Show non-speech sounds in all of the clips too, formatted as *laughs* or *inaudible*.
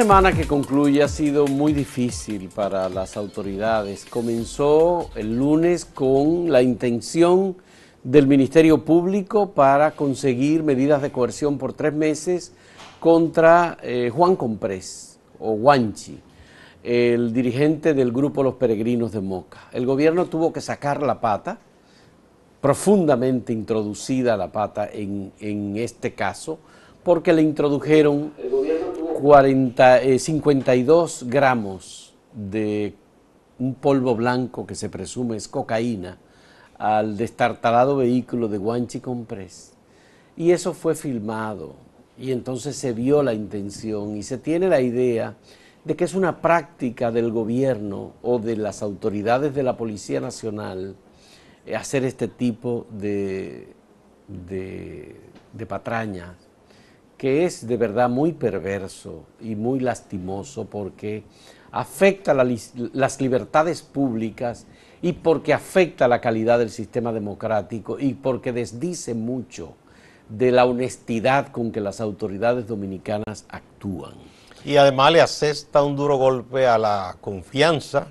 La semana que concluye ha sido muy difícil para las autoridades. Comenzó el lunes con la intención del Ministerio Público para conseguir medidas de coerción por tres meses contra eh, Juan Comprés o Guanchi, el dirigente del grupo Los Peregrinos de Moca. El gobierno tuvo que sacar la pata, profundamente introducida la pata en, este caso, porque le introdujeron... 40, 52 eh, gramos de un polvo blanco que se presume es cocaína al destartalado vehículo de Guanchi Comprés. Y eso fue filmado y entonces se vio la intención y se tiene la idea de que es una práctica del gobierno o de las autoridades de la Policía Nacional eh, hacer este tipo de, de, de patrañas que es de verdad muy perverso y muy lastimoso porque afecta las libertades públicas y porque afecta la calidad del sistema democrático y porque desdice mucho de la honestidad con que las autoridades dominicanas actúan. Y además le asesta un duro golpe a la confianza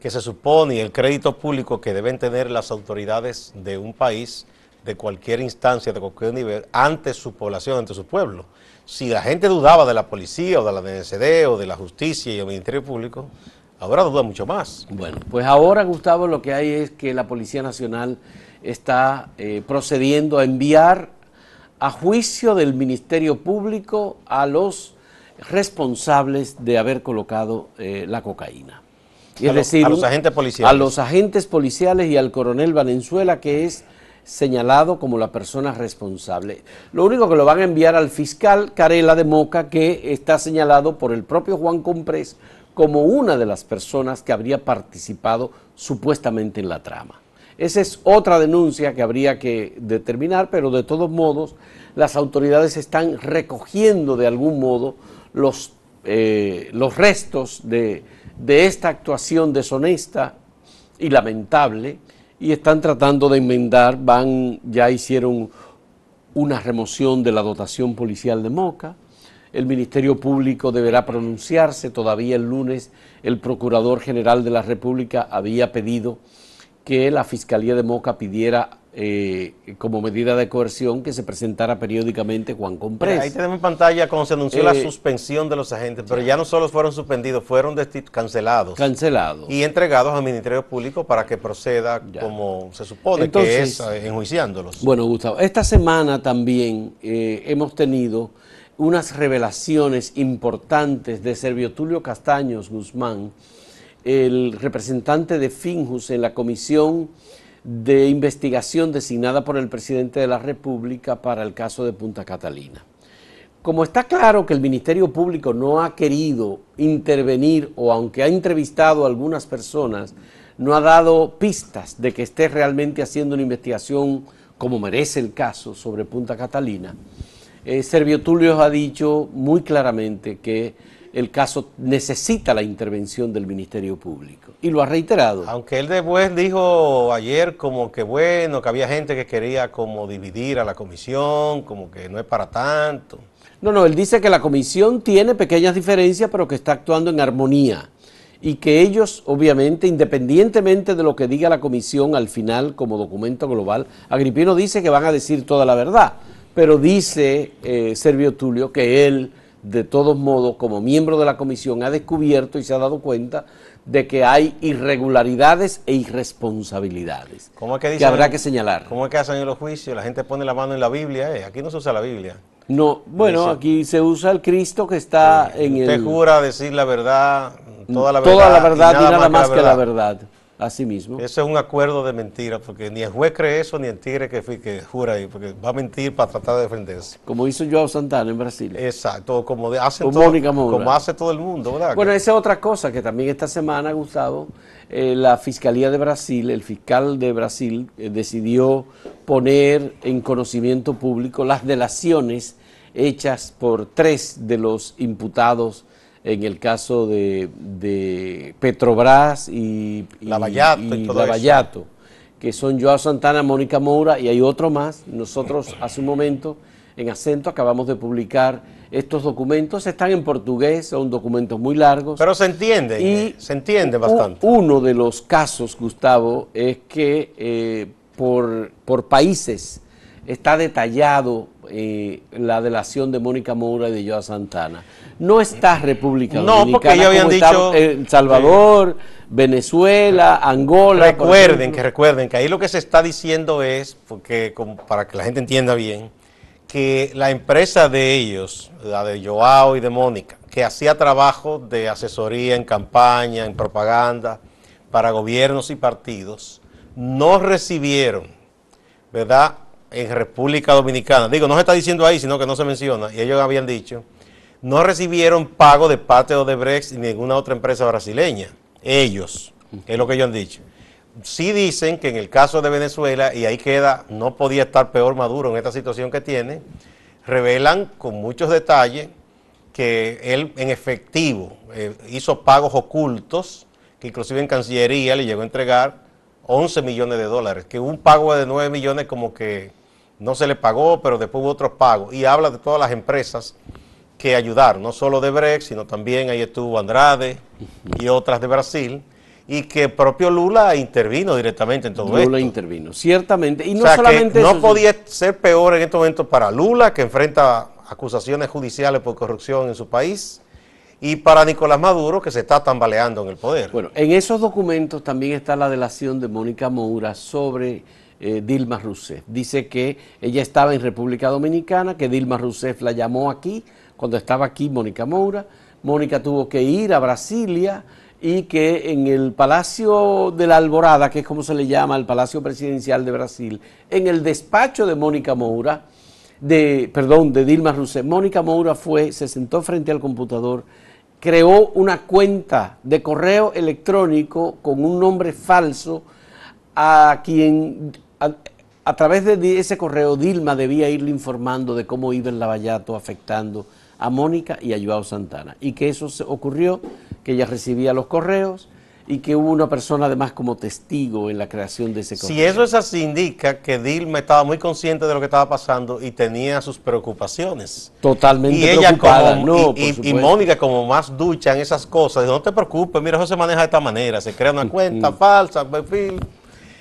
que se supone y el crédito público que deben tener las autoridades de un país de cualquier instancia, de cualquier nivel, ante su población, ante su pueblo. Si la gente dudaba de la policía o de la DNCD o de la justicia y el Ministerio Público, ahora duda mucho más. Bueno, pues ahora, Gustavo, lo que hay es que la Policía Nacional está eh, procediendo a enviar a juicio del Ministerio Público a los responsables de haber colocado eh, la cocaína. es decir, a los agentes policiales. A los agentes policiales y al coronel Valenzuela, que es señalado como la persona responsable. Lo único que lo van a enviar al fiscal Carela de Moca, que está señalado por el propio Juan Comprés como una de las personas que habría participado supuestamente en la trama. Esa es otra denuncia que habría que determinar, pero de todos modos las autoridades están recogiendo de algún modo los, eh, los restos de, de esta actuación deshonesta y lamentable y están tratando de enmendar, van, ya hicieron una remoción de la dotación policial de Moca, el Ministerio Público deberá pronunciarse, todavía el lunes el Procurador General de la República había pedido que la Fiscalía de Moca pidiera eh, como medida de coerción que se presentara periódicamente Juan Comprés. ahí tenemos en pantalla cómo se anunció la eh, suspensión de los agentes, pero ya no solo fueron suspendidos, fueron cancelados. Cancelados. Y entregados al Ministerio Público para que proceda como se supone que es, eh, enjuiciándolos. Bueno, Gustavo, esta semana también hemos tenido unas revelaciones importantes de Servio Tulio Castaños Guzmán, el representante de Finjus en la Comisión de investigación designada por el presidente de la República para el caso de Punta Catalina. Como está claro que el Ministerio Público no ha querido intervenir o aunque ha entrevistado a algunas personas, no ha dado pistas de que esté realmente haciendo una investigación como merece el caso sobre Punta Catalina, eh, Servio Tulio ha dicho muy claramente que el caso necesita la intervención del Ministerio Público. Y lo ha reiterado. Aunque él después dijo ayer como que bueno, que había gente que quería como dividir a la comisión, como que no es para tanto. No, no, él dice que la comisión tiene pequeñas diferencias, pero que está actuando en armonía. Y que ellos, obviamente, independientemente de lo que diga la comisión al final como documento global, Agripino dice que van a decir toda la verdad, pero dice eh, Servio Tulio que él de todos modos, como miembro de la comisión, ha descubierto y se ha dado cuenta de que hay irregularidades e irresponsabilidades ¿Cómo que, habrá que señalar. ¿Cómo es que hacen los juicios? La gente pone la mano en la Biblia. Eh? Aquí no se usa la Biblia. No, bueno, aquí se usa el Cristo que está eh, en el... Usted jura decir la verdad, toda la verdad. y nada, más, Que la verdad. Así mismo. Ese es un acuerdo de mentira, porque ni el juez cree eso, ni el tigre que, jura ahí, porque va a mentir para tratar de defenderse. Como hizo Joao Santana en Brasil. Exacto, como, hace, todo, como hace todo el mundo, ¿verdad? Bueno, esa es otra cosa que también esta semana, Gustavo, eh, la Fiscalía de Brasil, el fiscal de Brasil, eh, decidió poner en conocimiento público las delaciones hechas por tres de los imputados en el caso de, Petrobras y, Lavallato, que son Joao Santana, Mónica Moura y hay otro más. Nosotros *clears throat* hace un momento en acento acabamos de publicar estos documentos. Están en portugués, son documentos muy largos. Pero se entiende, y se entiende bastante. Uno de los casos, Gustavo, es que eh, por, por países está detallado eh, la delación de Mónica Moura y de Joao Santana. No está República no, porque habían dicho. El Salvador, Venezuela, Angola. Recuerden, que recuerden, que ahí lo que se está diciendo es, porque para que la gente entienda bien, que la empresa de ellos, la de Joao y de Mónica, que hacía trabajo de asesoría en campaña, en propaganda, para gobiernos y partidos, no recibieron, ¿verdad? en República Dominicana, digo, no se está diciendo ahí, sino que no se menciona, y ellos habían dicho, no recibieron pago de parte de Brex ni ninguna otra empresa brasileña. Ellos, es lo que ellos han dicho. Sí dicen que en el caso de Venezuela, y ahí queda, no podía estar peor Maduro en esta situación que tiene, revelan con muchos detalles que él en efectivo eh, hizo pagos ocultos, que inclusive en Cancillería le llegó a entregar 11 millones de dólares, que un pago de 9 millones como que no se le pagó, pero después hubo otros pagos. Y habla de todas las empresas que ayudaron, no solo de Brex, sino también ahí estuvo Andrade y otras de Brasil. Y que propio Lula intervino directamente en todo Lula esto. Lula intervino, ciertamente. Y no solamente No podía ser peor en este momento para Lula, que enfrenta acusaciones judiciales por corrupción en su país, y para Nicolás Maduro, que se está tambaleando en el poder. Bueno, en esos documentos también está la delación de Mónica Moura sobre eh, Dilma Rousseff. Dice que ella estaba en República Dominicana, que Dilma Rousseff la llamó aquí, cuando estaba aquí Mónica Moura. Mónica tuvo que ir a Brasilia y que en el Palacio de la Alborada, que es como se le llama, el Palacio Presidencial de Brasil, en el despacho de Mónica Moura, de, perdón, de Dilma Rousseff, Mónica Moura fue, se sentó frente al computador, creó una cuenta de correo electrónico con un nombre falso a quien a, través de ese correo Dilma debía irle informando de cómo iba el lavallato afectando a Mónica y a Joao Santana. Y que eso se ocurrió, que ella recibía los correos y que hubo una persona además como testigo en la creación de ese correo. Si eso es así, indica que Dilma estaba muy consciente de lo que estaba pasando y tenía sus preocupaciones. Totalmente y preocupada, Mónica, como más ducha en esas cosas, no te preocupes, mira, eso se maneja de esta manera, se crea una mm, cuenta mm. falsa, perfil.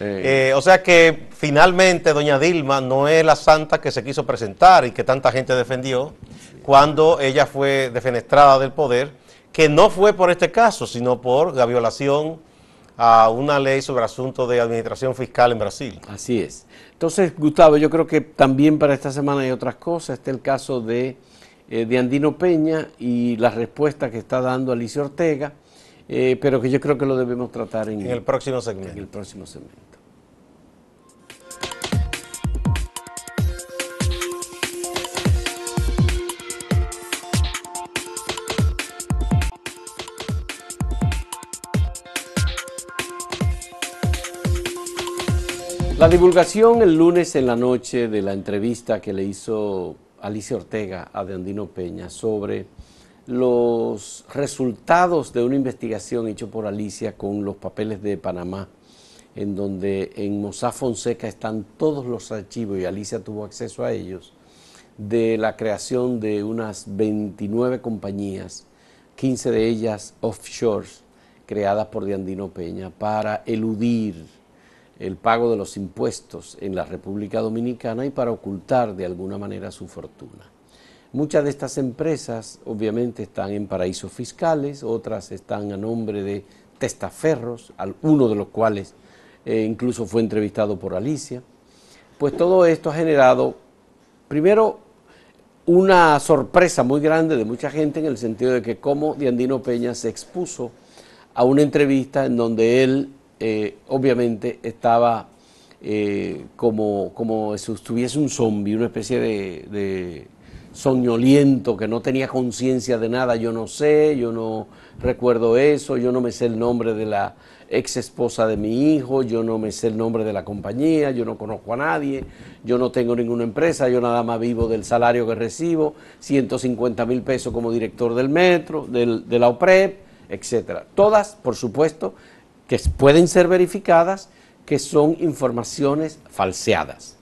Eh, o sea que finalmente doña Dilma no es la santa que se quiso presentar y que tanta gente defendió cuando ella fue defenestrada del poder, que no fue por este caso, sino por la violación a una ley sobre asuntos de administración fiscal en Brasil. Así es. Entonces, Gustavo, yo creo que también para esta semana hay otras cosas. Está el caso de, eh, de Andino Peña y la respuesta que está dando Alicia Ortega. Eh, pero que yo creo que lo debemos tratar en, el próximo segmento. En el próximo segmento. La divulgación el lunes en la noche de la entrevista que le hizo Alicia Ortega a Andino Peña sobre los resultados de una investigación hecha por Alicia con los papeles de Panamá, en donde en Mosá Fonseca están todos los archivos y Alicia tuvo acceso a ellos, de la creación de unas 29 compañías, 15 de ellas offshore, creadas por Deandino Peña para eludir el pago de los impuestos en la República Dominicana y para ocultar de alguna manera su fortuna. Muchas de estas empresas obviamente están en paraísos fiscales, otras están a nombre de testaferros, uno de los cuales eh, incluso fue entrevistado por Alicia. Pues todo esto ha generado, primero, una sorpresa muy grande de mucha gente en el sentido de que cómo Diandino Peña se expuso a una entrevista en donde él eh, obviamente estaba eh, como, si estuviese un zombie, una especie de, soñoliento que no tenía conciencia de nada. Yo no sé, yo no recuerdo eso, yo no me sé el nombre de la ex esposa de mi hijo, yo no me sé el nombre de la compañía, yo no conozco a nadie, yo no tengo ninguna empresa, yo nada más vivo del salario que recibo, 150 mil pesos como director del metro, de la OPREP, e etcétera. Todas, por supuesto, que pueden ser verificadas, que son informaciones falseadas.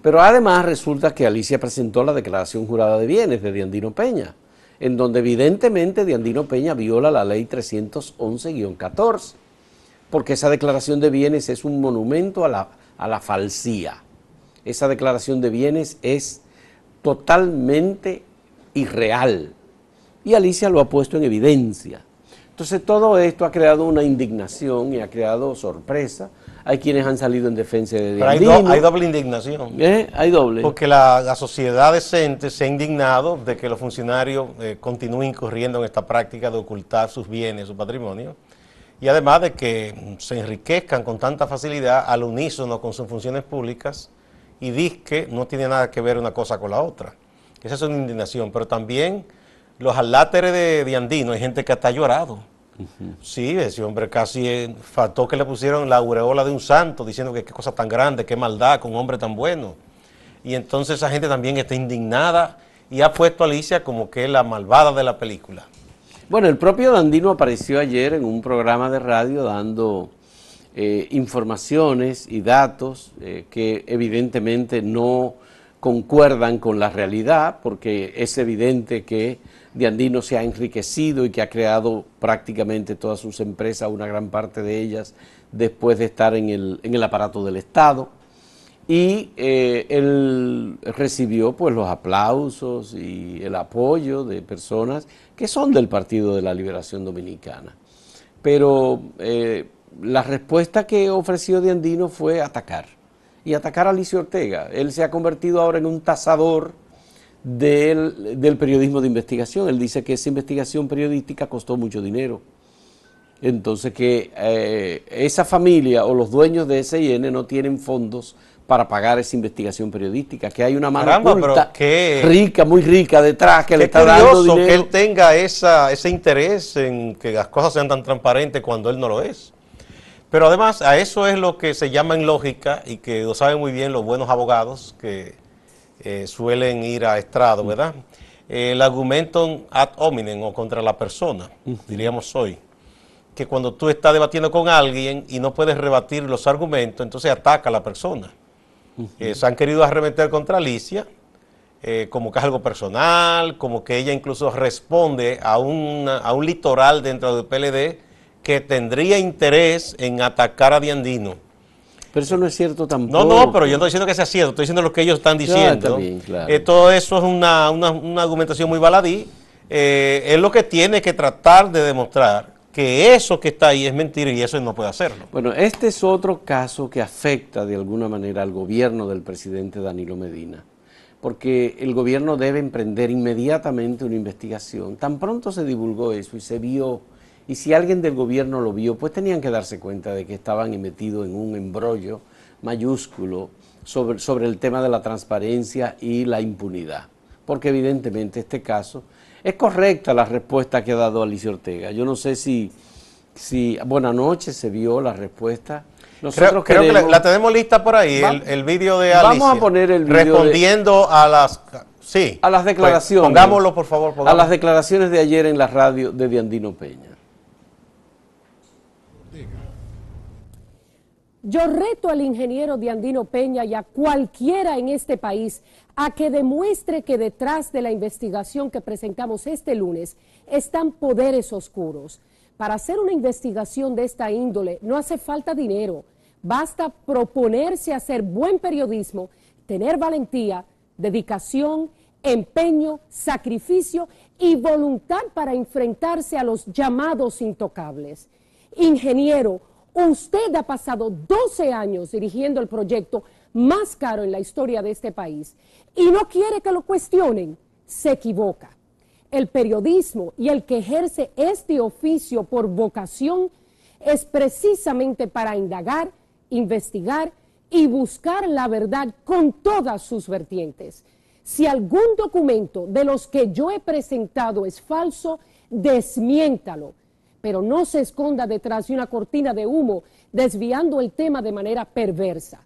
Pero además resulta que Alicia presentó la declaración jurada de bienes de Diandino Peña, en donde evidentemente Diandino Peña viola la ley 311-14, porque esa declaración de bienes es un monumento a la, a la falsía. Esa declaración de bienes es totalmente irreal. Y Alicia lo ha puesto en evidencia. Entonces todo esto ha creado una indignación y ha creado sorpresa. Hay quienes han salido en defensa de Pero hay, doble indignación. ¿Eh? Hay doble. Porque la, sociedad decente se ha indignado de que los funcionarios eh, continúen corriendo en esta práctica de ocultar sus bienes, su patrimonio. Y además de que se enriquezcan con tanta facilidad al unísono con sus funciones públicas y disque no tiene nada que ver una cosa con la otra. Esa es una indignación. Pero también los aláteres de, de Andino, hay gente que hasta ha llorado Sí, ese hombre casi eh, faltó que le pusieron la aureola de un santo, diciendo que qué cosa tan grande, qué maldad con un hombre tan bueno. Y entonces esa gente también está indignada y ha puesto a Alicia como que la malvada de la película. Bueno, el propio Dandino apareció ayer en un programa de radio dando eh, informaciones y datos eh, que evidentemente no concuerdan con la realidad, porque es evidente que Diandino Andino se ha enriquecido y que ha creado prácticamente todas sus empresas, una gran parte de ellas, después de estar en el, aparato del Estado. Y eh, él recibió pues los aplausos y el apoyo de personas que son del Partido de la Liberación Dominicana. Pero eh, la respuesta que ofreció de Andino fue atacar. Y atacar a Alicia Ortega. Él se ha convertido ahora en un tasador del, periodismo de investigación. Él dice que esa investigación periodística costó mucho dinero. Entonces que eh, esa familia o los dueños de SIN no tienen fondos para pagar esa investigación periodística, que hay una mano rica, muy rica detrás que le está dando dinero. que él tenga ese interés en que las cosas sean tan transparentes cuando él no lo es. Pero además, a eso es lo que se llama en lógica y que lo saben muy bien los buenos abogados, que eh, suelen ir a estrado, ¿verdad? El argumento ad hominem o contra la persona, diríamos hoy, que cuando tú estás debatiendo con alguien y no puedes rebatir los argumentos, entonces ataca a la persona. Eh, se han querido arremeter contra Alicia, eh, como que es algo personal, como que ella incluso responde a, a un litoral dentro del PLD que tendría interés en atacar a Diandino pero eso no es cierto tampoco. No, no, pero yo no estoy diciendo que sea cierto, estoy diciendo lo que ellos están diciendo. Eh, todo eso es una, argumentación muy baladí. Eh, es lo que tiene que tratar de demostrar que eso que está ahí es mentira y eso no puede hacerlo. Bueno, este es otro caso que afecta de alguna manera al gobierno del presidente Danilo Medina, porque el gobierno debe emprender inmediatamente una investigación. Tan pronto se divulgó eso y se vio y si alguien del gobierno lo vio, pues tenían que darse cuenta de que estaban metidos en un embrollo mayúsculo sobre, sobre el tema de la transparencia y la impunidad. Porque evidentemente este caso es correcta la respuesta que ha dado Alicia Ortega. Yo no sé si, si noches, noches se vio la respuesta. Nosotros creo, que la, tenemos lista por ahí, el, vídeo de Alicia. Vamos a poner el video. Respondiendo a las. Sí. A las pues, declaraciones. pongámoslo, por favor. A las declaraciones de ayer en la radio de Diandino Peña. Yo reto al ingeniero Diandino Peña y a cualquiera en este país a que demuestre que detrás de la investigación que presentamos este lunes están poderes oscuros. Para hacer una investigación de esta índole no hace falta dinero, basta proponerse hacer buen periodismo, tener valentía, dedicación, empeño, sacrificio y voluntad para enfrentarse a los llamados intocables. Ingeniero, Usted ha pasado 12 años dirigiendo el proyecto más caro en la historia de este país y no quiere que lo cuestionen. Se equivoca. El periodismo y el que ejerce este oficio por vocación es precisamente para indagar, investigar y buscar la verdad con todas sus vertientes. Si algún documento de los que yo he presentado es falso, desmiéntalo pero no se esconda detrás de una cortina de humo, desviando el tema de manera perversa.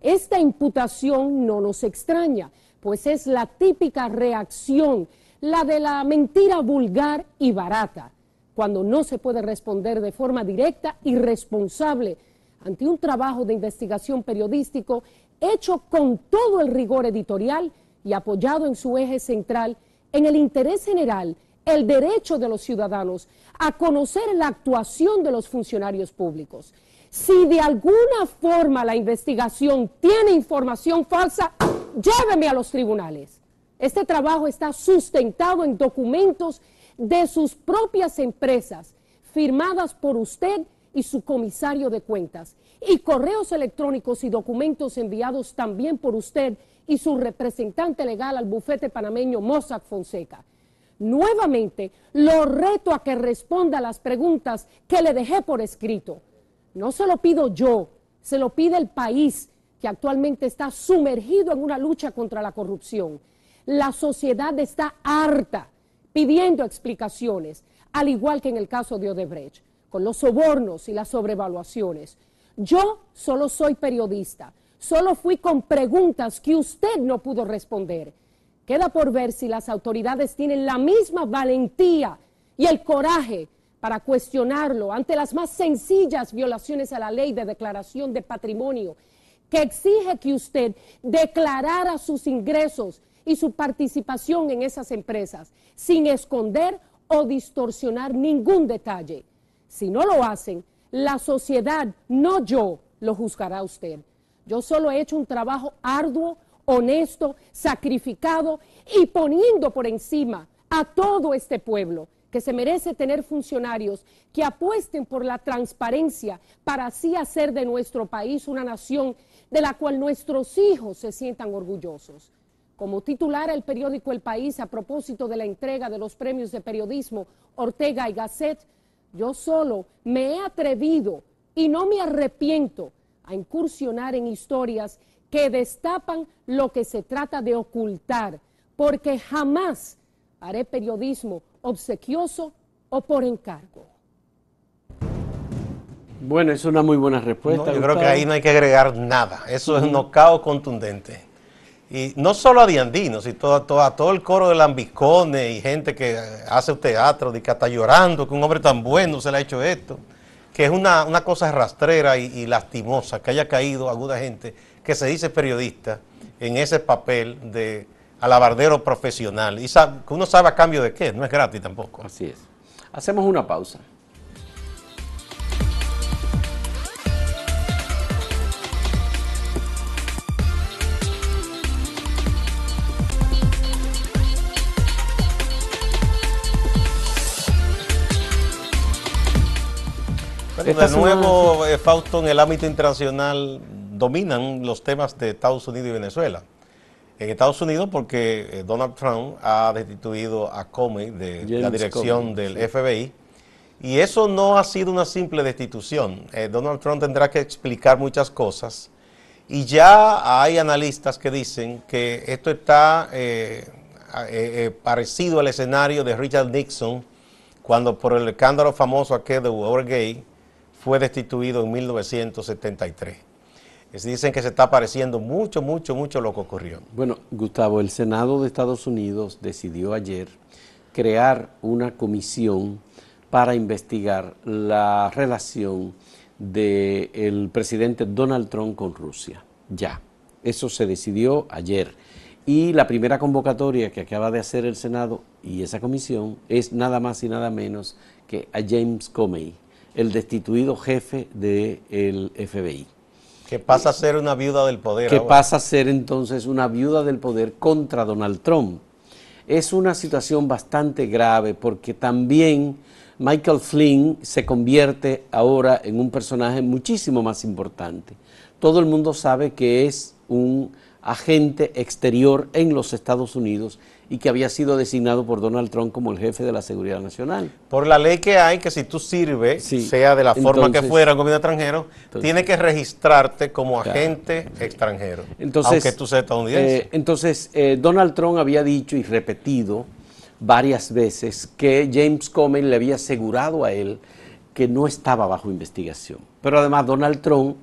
Esta imputación no nos extraña, pues es la típica reacción, la de la mentira vulgar y barata, cuando no se puede responder de forma directa y responsable ante un trabajo de investigación periodístico hecho con todo el rigor editorial y apoyado en su eje central en el interés general el derecho de los ciudadanos a conocer la actuación de los funcionarios públicos. Si de alguna forma la investigación tiene información falsa, lléveme a los tribunales. Este trabajo está sustentado en documentos de sus propias empresas, firmadas por usted y su comisario de cuentas, y correos electrónicos y documentos enviados también por usted y su representante legal al bufete panameño Mossack Fonseca. Nuevamente, lo reto a que responda a las preguntas que le dejé por escrito. No se lo pido yo, se lo pide el país que actualmente está sumergido en una lucha contra la corrupción. La sociedad está harta pidiendo explicaciones, al igual que en el caso de Odebrecht, con los sobornos y las sobrevaluaciones. Yo solo soy periodista, solo fui con preguntas que usted no pudo responder. Queda por ver si las autoridades tienen la misma valentía y el coraje para cuestionarlo ante las más sencillas violaciones a la ley de declaración de patrimonio, que exige que usted declarara sus ingresos y su participación en esas empresas, sin esconder o distorsionar ningún detalle. Si no lo hacen, la sociedad, no yo, lo juzgará a usted. Yo solo he hecho un trabajo arduo honesto, sacrificado y poniendo por encima a todo este pueblo que se merece tener funcionarios que apuesten por la transparencia para así hacer de nuestro país una nación de la cual nuestros hijos se sientan orgullosos. Como titular el periódico El País a propósito de la entrega de los premios de periodismo Ortega y Gasset, yo solo me he atrevido y no me arrepiento a incursionar en historias que destapan lo que se trata de ocultar, porque jamás haré periodismo obsequioso o por encargo. Bueno, es una muy buena respuesta. yo creo que ahí no hay que agregar nada. Eso es un nocao contundente. Y no solo a Diandino, sino a todo el coro de lambicones y gente que hace un teatro, de que está llorando, que un hombre tan bueno se le ha hecho esto, que es una, cosa rastrera y, y lastimosa, que haya caído alguna gente que se dice periodista en ese papel de alabardero profesional. Y que uno sabe a cambio de qué, no es gratis tampoco. Así es. Hacemos una pausa. de nuevo, eh, Fausto, en el ámbito internacional dominan los temas de Estados Unidos y Venezuela. En Estados Unidos porque eh, Donald Trump ha destituido a Comey de la dirección del FBI. Y eso no ha sido una simple destitución. Eh, Donald Trump tendrá que explicar muchas cosas. Y ya hay analistas que dicen que esto está eh, parecido al escenario de Richard Nixon cuando por el escándalo famoso aquel de Watergate fue destituido en 1973 dicen que se está pareciendo mucho, mucho, mucho lo que ocurrió. Bueno, Gustavo, el Senado de Estados Unidos decidió ayer crear una comisión para investigar la relación del presidente Donald Trump con Rusia. Ya, eso se decidió ayer. Y la primera convocatoria que acaba de hacer el Senado y esa comisión es nada más y nada menos que a James Comey, el destituido jefe del FBI. Que pasa a ser una viuda del poder. Que pasa a ser entonces una viuda del poder contra Donald Trump. Es una situación bastante grave porque también Michael Flynn se convierte ahora en un personaje muchísimo más importante. Todo el mundo sabe que es un agente exterior en los Estados Unidos y que había sido designado por Donald Trump como el jefe de la seguridad nacional. Por la ley que hay, que si tú sirves, sea de la forma que fuera, en gobierno extranjero, tiene que registrarte como agente extranjero, entonces, aunque tú seas estadounidense. Eh, entonces, eh, Donald Trump había dicho y repetido varias veces que James Comey le había asegurado a él que no estaba bajo investigación. Pero además Donald Trump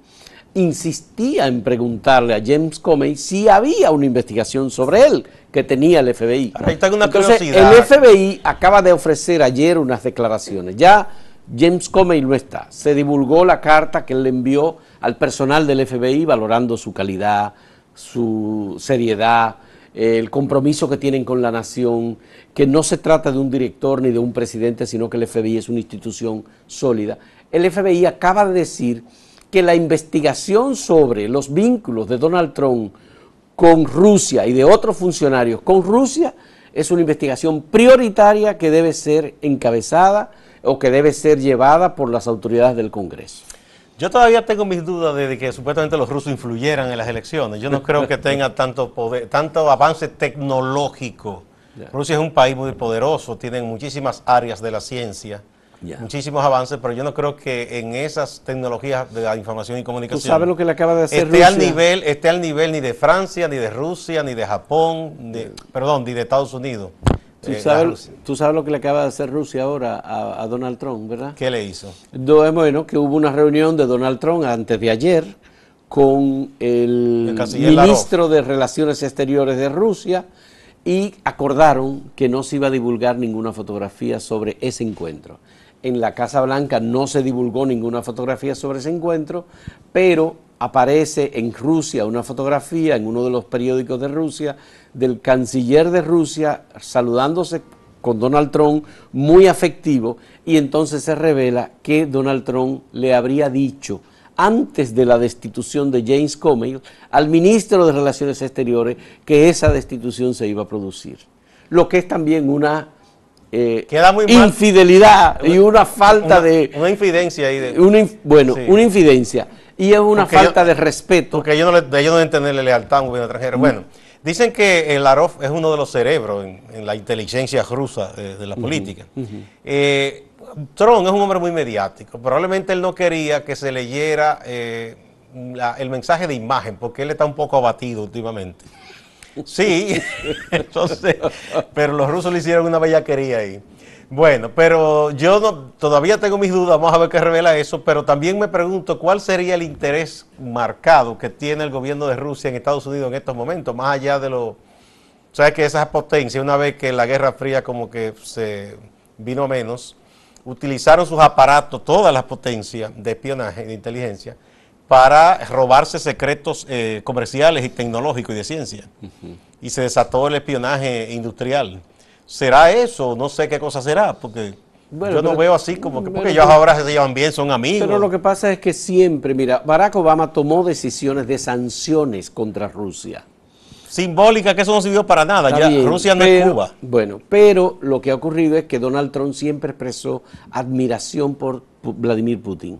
insistía en preguntarle a James Comey si había una investigación sobre él que tenía el FBI. El FBI acaba de ofrecer ayer unas declaraciones. Ya James Comey no está. Se divulgó la carta que él le envió al personal del FBI valorando su calidad, su seriedad, el compromiso que tienen con la nación, que no se trata de un director ni de un presidente, sino que el FBI es una institución sólida. El FBI acaba de decir que la investigación sobre los vínculos de Donald Trump con Rusia y de otros funcionarios con Rusia es una investigación prioritaria que debe ser encabezada o que debe ser llevada por las autoridades del Congreso. Yo todavía tengo mis dudas de que supuestamente los rusos influyeran en las elecciones. Yo no creo que *laughs* tenga tanto poder, tanto avance tecnológico. Rusia es un país muy poderoso, tiene muchísimas áreas de la ciencia muchísimos avances, pero yo no creo que en esas tecnologías de la información y comunicación ¿Tú lo que le acaba de hacer esté al nivel, esté al nivel ni de Francia, ni de Rusia, ni de Japón, eh, perdón, ni de Estados Unidos. Eh, ¿Tú, sabes, lo que le acaba de hacer Rusia ahora a, Donald Trump, ¿verdad? ¿Qué le hizo? Eh, bueno, que hubo una reunión de Donald Trump antes de ayer con el, ministro de Relaciones Exteriores de Rusia y acordaron que no se iba a divulgar ninguna fotografía sobre ese encuentro en la Casa Blanca no se divulgó ninguna fotografía sobre ese encuentro, pero aparece en Rusia una fotografía en uno de los periódicos de Rusia del canciller de Rusia saludándose con Donald Trump muy afectivo y entonces se revela que Donald Trump le habría dicho antes de la destitución de James Comey al ministro de Relaciones Exteriores que esa destitución se iba a producir, lo que es también una eh, Queda muy mal. infidelidad y una falta de... Una infidencia ahí. De, bueno, una infidencia. Y es una falta de respeto. Porque ellos no, le, ellos no deben lealtad a un gobierno extranjero. Mm. Bueno, dicen que el es uno de los cerebros en, la inteligencia rusa de, la política. Eh, Trump es un hombre muy mediático. Probablemente él no quería que se leyera eh, el mensaje de imagen, porque él está un poco abatido últimamente. Sí, *laughs* entonces, pero los rusos le hicieron una bellaquería ahí. Bueno, pero yo no, todavía tengo mis dudas, vamos a ver qué revela eso, pero también me pregunto cuál sería el interés marcado que tiene el gobierno de Rusia en Estados Unidos en estos momentos, más allá de lo... Sabes que esas potencias, una vez que la Guerra Fría como que se vino a menos, utilizaron sus aparatos, todas las potencias de espionaje, de inteligencia, para robarse secretos eh, comerciales y tecnológicos y de ciencia. Y se desató el espionaje industrial. ¿Será eso? No sé qué cosa será, porque yo no veo así como que, porque ellos ahora se llevan bien, son amigos. Pero lo que pasa es que siempre, mira, Barack Obama tomó decisiones de sanciones contra Rusia. Simbólica, que eso no sirvió para nada, ya Rusia no es Cuba. Bueno, pero lo que ha ocurrido es que Donald Trump siempre expresó admiración por Vladimir Putin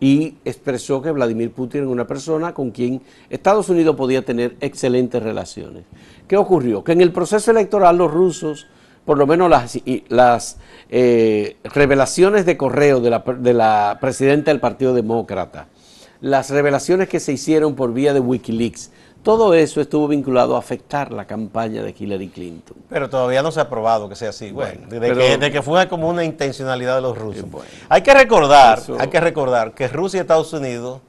y expresó que Vladimir Putin era una persona con quien Estados Unidos podía tener excelentes relaciones. ¿Qué ocurrió? Que en el proceso electoral los rusos, por lo menos las, eh, revelaciones de correo de la presidenta del Partido Demócrata, las revelaciones que se hicieron por vía de Wikileaks, todo eso estuvo vinculado a afectar la campaña de Hillary Clinton. Pero todavía no se ha probado que sea así. Bueno, de, que, fuera fue como una intencionalidad de los rusos. Eh, hay que recordar, hay que recordar que Rusia y Estados Unidos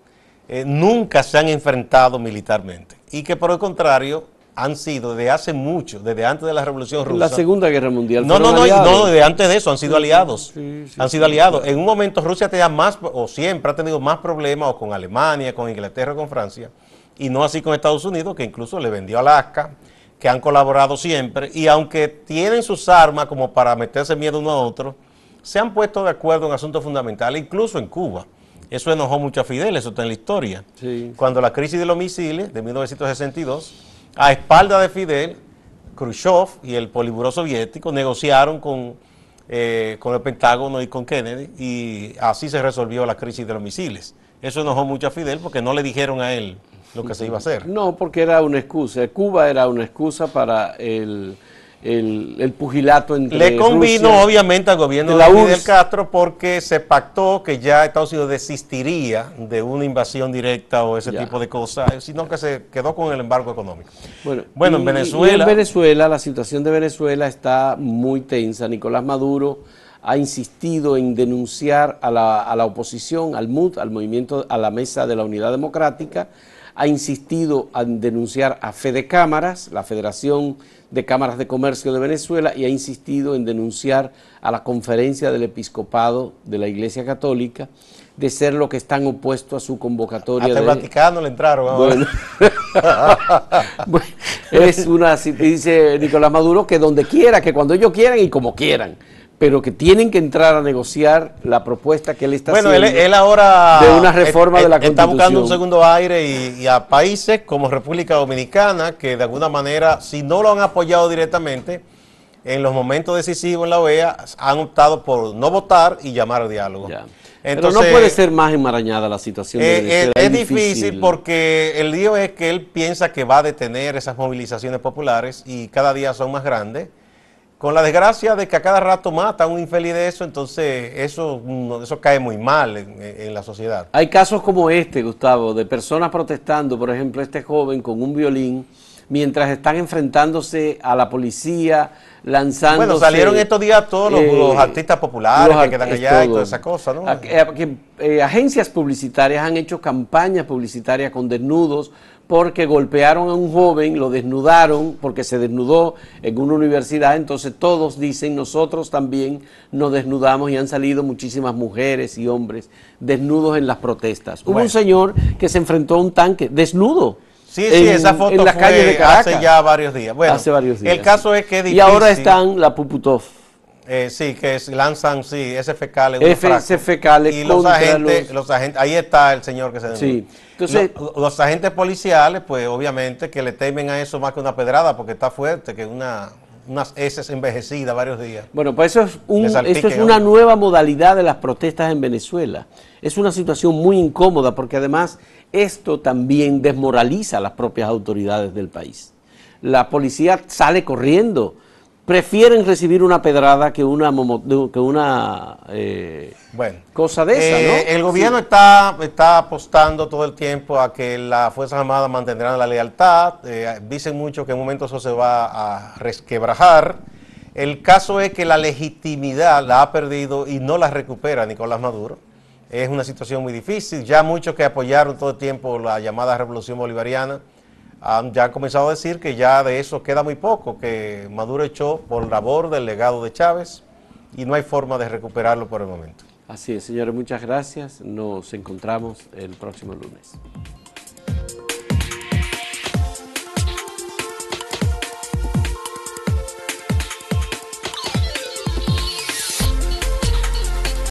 eh, nunca se han enfrentado militarmente y que por el contrario han sido desde hace mucho, desde antes de la Revolución Rusa. La Segunda Guerra Mundial. No, no, no, no, desde antes de eso han sido aliados. han sido aliados. En un momento Rusia tenía más, o siempre ha tenido más problemas, o con Alemania, con Inglaterra, con Francia y no así con Estados Unidos, que incluso le vendió a Alaska, que han colaborado siempre, y aunque tienen sus armas como para meterse miedo uno a otro, se han puesto de acuerdo en asuntos fundamentales, incluso en Cuba. Eso enojó mucho a Fidel, eso está en la historia. Cuando la crisis de los misiles de 1962, a espalda de Fidel, Khrushchev y el Poliburo soviético negociaron con, eh, con el Pentágono y con Kennedy, y así se resolvió la crisis de los misiles. Eso enojó mucho a Fidel porque no le dijeron a él lo que se iba a hacer. No, porque era una excusa. Cuba era una excusa para el, el, el pugilato entre Le convino obviamente al gobierno de, la Fidel Castro porque se pactó que ya Estados Unidos desistiría de una invasión directa o ese tipo de cosas, sino que se quedó con el embargo económico. Bueno, bueno en Venezuela... en Venezuela, la situación de Venezuela está muy tensa. Nicolás Maduro ha insistido en denunciar a la, oposición, al MUD, al movimiento, a la Mesa de la Unidad Democrática, ha insistido en denunciar a Fede Cámaras, la Federación de Cámaras de Comercio de Venezuela, y ha insistido en denunciar a la Conferencia del Episcopado de la Iglesia Católica de ser lo que están opuestos a su convocatoria. Hasta de... el Vaticano le entraron. *laughs* Bueno, es una, dice Nicolás Maduro, que donde quiera, que cuando ellos quieran y como quieran pero que tienen que entrar a negociar la propuesta que él está haciendo. Bueno, él, ahora... De una reforma de la Constitución. Está buscando un segundo aire y, a países como República Dominicana, que de alguna manera, si no lo han apoyado directamente, en los momentos decisivos en la OEA, han optado por no votar y llamar a diálogo. Entonces, pero no puede ser más enmarañada la situación. Eh, eh, es, difícil porque el lío es que él piensa que va a detener esas movilizaciones populares y cada día son más grandes con la desgracia de que a cada rato mata a un infeliz de eso, entonces eso, eso cae muy mal en, la sociedad. Hay casos como este, Gustavo, de personas protestando, por ejemplo, este joven con un violín mientras están enfrentándose a la policía, lanzando. Bueno, salieron estos días todos los, eh, artistas populares que quedan allá y toda esa cosa, ¿no? Eh, eh, agencias publicitarias han hecho campañas publicitarias con desnudos porque golpearon a un joven, lo desnudaron porque se desnudó en una universidad, entonces todos dicen, nosotros también nos desnudamos y han salido muchísimas mujeres y hombres desnudos en las protestas. Hubo un señor que se enfrentó a un tanque desnudo. Sí, sí, esa foto en fue de hace ya varios días. Bueno, El caso es que Y ahora están la Puputov. Eh, sí, que lanzan, sí, ese fecal Y los agentes, los... los... agentes, ahí está el señor que se Sí. Entonces, los, agentes policiales, pues obviamente que le temen a eso más que una pedrada, porque está fuerte, que una unas heces envejecidas varios días. Bueno, pues eso es, un, es una nueva modalidad de las protestas en Venezuela. Es una situación muy incómoda, porque además esto también desmoraliza a las propias autoridades del país. La policía sale corriendo. Prefieren recibir una pedrada que una, eh, bueno, cosa de esa, ¿no? Eh, el gobierno está, apostando todo el tiempo a que las Fuerzas Armadas mantendrán la lealtad. Eh, dicen mucho que en un momento eso se va a resquebrajar. El caso es que la legitimidad la ha perdido y no la recupera Nicolás Maduro. Es una situación muy difícil. Ya muchos que apoyaron todo el tiempo la llamada revolución bolivariana ya han comenzado a decir que ya de eso queda muy poco, que Maduro echó por labor del legado de Chávez y no hay forma de recuperarlo por el momento. Así es, señores, muchas gracias. Nos encontramos el próximo lunes.